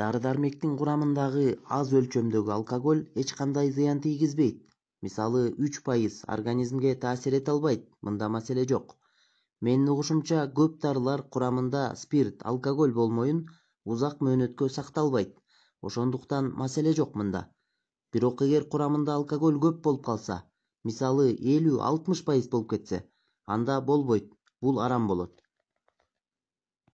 дары дармектин курамындагы аз өлчөмдөгү алкоголь эч кандай зыян тийгизбейт мисалы үч пайыз организмге таасир эте албайт мында маселе жок менин угушумча көп дарылар курамында спирт алкоголь болмоюн узак мөөнөткө сакталбайт ошондуктан маселе жок мында бирок эгер курамында алкоголь көп болуп калса мисалы элүү алтымыш пайыз болуп кетсе анда болбойт бул арам болот